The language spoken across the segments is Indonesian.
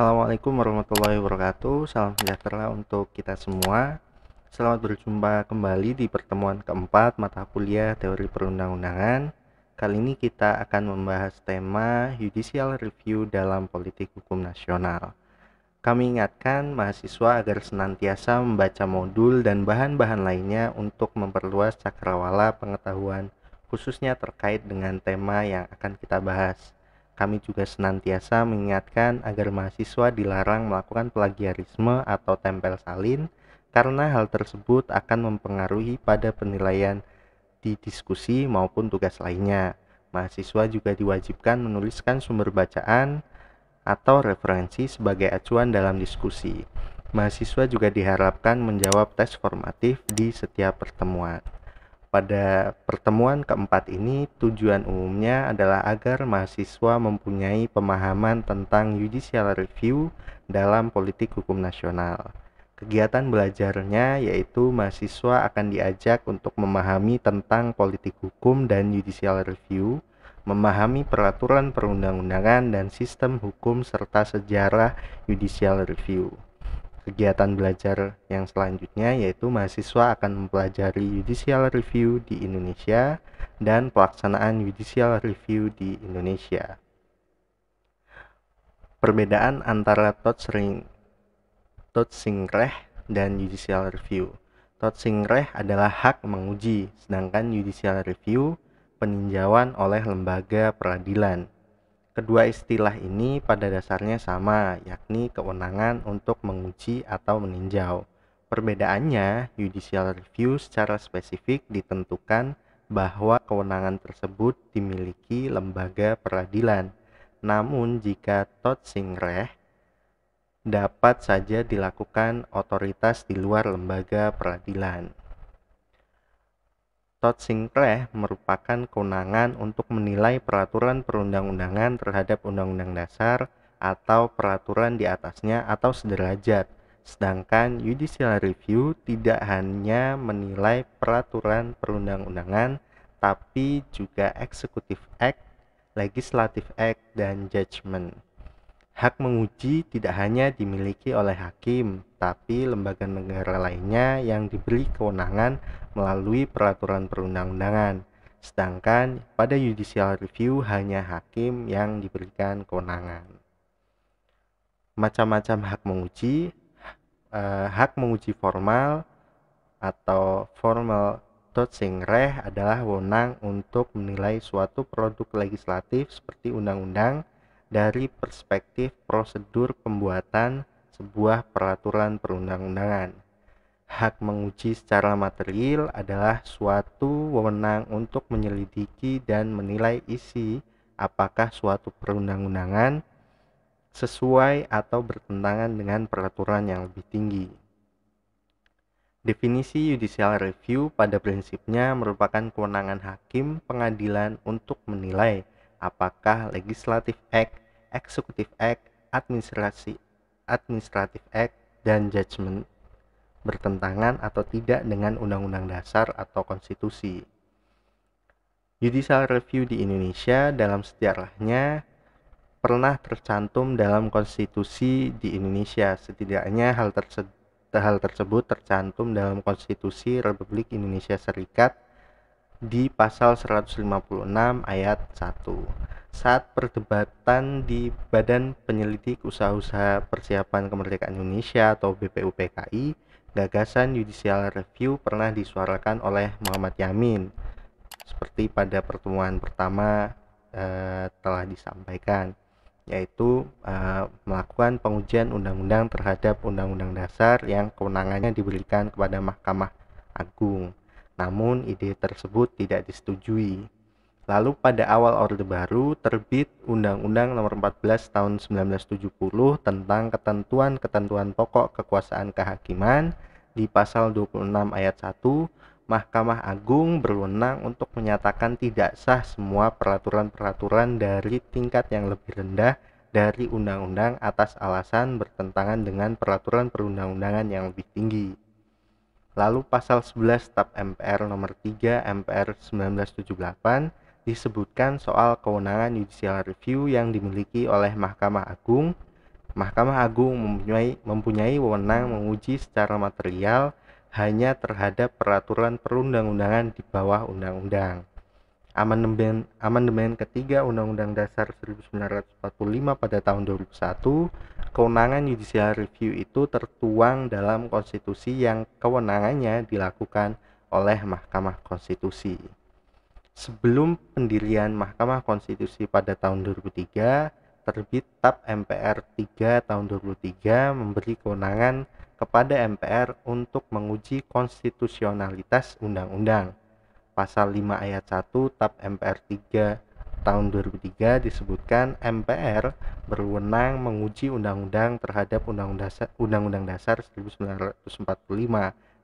Assalamualaikum warahmatullahi wabarakatuh Salam sejahtera untuk kita semua Selamat berjumpa kembali di pertemuan keempat mata kuliah teori perundang-undangan Kali ini kita akan membahas tema Judicial Review dalam Politik Hukum Nasional Kami ingatkan mahasiswa agar senantiasa membaca modul dan bahan-bahan lainnya untuk memperluas cakrawala pengetahuan khususnya terkait dengan tema yang akan kita bahas kami juga senantiasa mengingatkan agar mahasiswa dilarang melakukan plagiarisme atau tempel salin karena hal tersebut akan mempengaruhi pada penilaian di diskusi maupun tugas lainnya. Mahasiswa juga diwajibkan menuliskan sumber bacaan atau referensi sebagai acuan dalam diskusi. Mahasiswa juga diharapkan menjawab tes formatif di setiap pertemuan. Pada pertemuan keempat ini, tujuan umumnya adalah agar mahasiswa mempunyai pemahaman tentang judicial review dalam politik hukum nasional. Kegiatan belajarnya yaitu mahasiswa akan diajak untuk memahami tentang politik hukum dan judicial review, memahami peraturan perundang-undangan dan sistem hukum serta sejarah judicial review. Kegiatan belajar yang selanjutnya yaitu mahasiswa akan mempelajari judicial review di Indonesia dan pelaksanaan judicial review di Indonesia. Perbedaan antara Totsring, Totsingreh dan judicial review. Totsingreh adalah hak menguji, sedangkan judicial review peninjauan oleh lembaga peradilan. Kedua istilah ini pada dasarnya sama, yakni kewenangan untuk menguji atau meninjau. Perbedaannya, judicial review secara spesifik ditentukan bahwa kewenangan tersebut dimiliki lembaga peradilan. Namun jika tot singreh dapat saja dilakukan otoritas di luar lembaga peradilan. Todd Sinclair merupakan kewenangan untuk menilai peraturan perundang-undangan terhadap Undang-Undang Dasar atau peraturan di atasnya atau sederajat. Sedangkan judicial review tidak hanya menilai peraturan perundang-undangan tapi juga executive act, legislative act, dan judgment. Hak menguji tidak hanya dimiliki oleh hakim, tapi lembaga negara lainnya yang diberi kewenangan melalui peraturan perundang-undangan. Sedangkan pada judicial review hanya hakim yang diberikan kewenangan. Macam-macam hak menguji, eh, hak menguji formal atau formal touching reh adalah wewenang untuk menilai suatu produk legislatif seperti undang-undang, dari perspektif prosedur pembuatan sebuah peraturan perundang-undangan. Hak menguji secara material adalah suatu wewenang untuk menyelidiki dan menilai isi apakah suatu perundang-undangan sesuai atau bertentangan dengan peraturan yang lebih tinggi. Definisi judicial review pada prinsipnya merupakan kewenangan hakim pengadilan untuk menilai apakah Legislative Act, Executive Act, Administrasi Administrative Act, dan Judgment bertentangan atau tidak dengan Undang-Undang Dasar atau Konstitusi. Judicial Review di Indonesia dalam sejarahnya pernah tercantum dalam konstitusi di Indonesia. Setidaknya hal, terse hal tersebut tercantum dalam konstitusi Republik Indonesia Serikat di pasal 156 ayat 1 saat perdebatan di Badan Penyelidik Usaha-Usaha Persiapan Kemerdekaan Indonesia atau BPUPKI, gagasan judicial review pernah disuarakan oleh Muhammad Yamin seperti pada pertemuan pertama eh, telah disampaikan yaitu eh, melakukan pengujian undang-undang terhadap undang-undang dasar yang kewenangannya diberikan kepada Mahkamah Agung namun ide tersebut tidak disetujui. Lalu pada awal Orde Baru terbit Undang-Undang Nomor 14 Tahun 1970 tentang ketentuan-ketentuan pokok kekuasaan kehakiman di pasal 26 ayat 1 Mahkamah Agung berwenang untuk menyatakan tidak sah semua peraturan-peraturan dari tingkat yang lebih rendah dari undang-undang atas alasan bertentangan dengan peraturan perundang-undangan yang lebih tinggi. Lalu pasal 11 Tap MPR nomor 3 MPR 1978 disebutkan soal kewenangan judicial review yang dimiliki oleh Mahkamah Agung. Mahkamah Agung mempunyai, mempunyai wewenang menguji secara material hanya terhadap peraturan perundang-undangan di bawah undang-undang. Amandemen, amandemen ketiga Undang-Undang Dasar 1945 pada tahun 2001 kewenangan judicial review itu tertuang dalam konstitusi yang kewenangannya dilakukan oleh Mahkamah Konstitusi. Sebelum pendirian Mahkamah Konstitusi pada tahun 2003, terbit TAP MPR 3 tahun 2003 memberi kewenangan kepada MPR untuk menguji konstitusionalitas undang-undang. Pasal 5 ayat 1 TAP MPR 3 tahun 2003 disebutkan MPR berwenang menguji undang-undang terhadap Undang-Undang Dasar 1945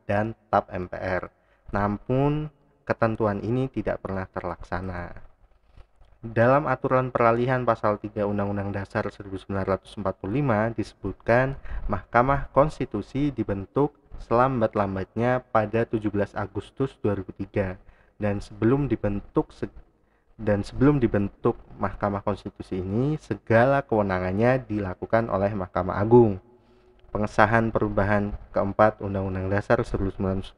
dan TAP MPR. Namun ketentuan ini tidak pernah terlaksana. Dalam aturan peralihan pasal 3 Undang-Undang Dasar 1945 disebutkan Mahkamah Konstitusi dibentuk selambat-lambatnya pada 17 Agustus 2003 dan sebelum dibentuk dan sebelum dibentuk Mahkamah Konstitusi ini, segala kewenangannya dilakukan oleh Mahkamah Agung. Pengesahan perubahan keempat Undang-Undang Dasar 1945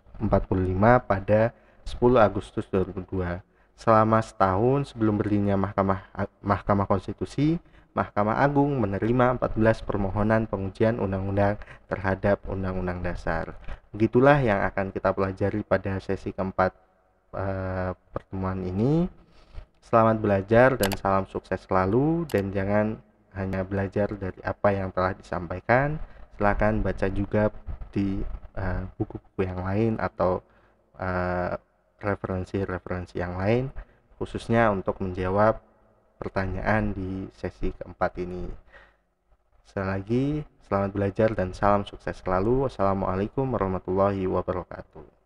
pada 10 Agustus 2002. Selama setahun sebelum berdirinya Mahkamah Mahkamah Konstitusi, Mahkamah Agung menerima 14 permohonan pengujian undang-undang terhadap Undang-Undang Dasar. Begitulah yang akan kita pelajari pada sesi keempat uh, pertemuan ini. Selamat belajar dan salam sukses selalu dan jangan hanya belajar dari apa yang telah disampaikan. Silakan baca juga di eh, buku-buku uh, yang lain atau eh, referensi-referensi uh, yang lain khususnya untuk menjawab pertanyaan di sesi keempat ini. Sekali lagi, selamat belajar dan salam sukses selalu. Wassalamualaikum warahmatullahi wabarakatuh.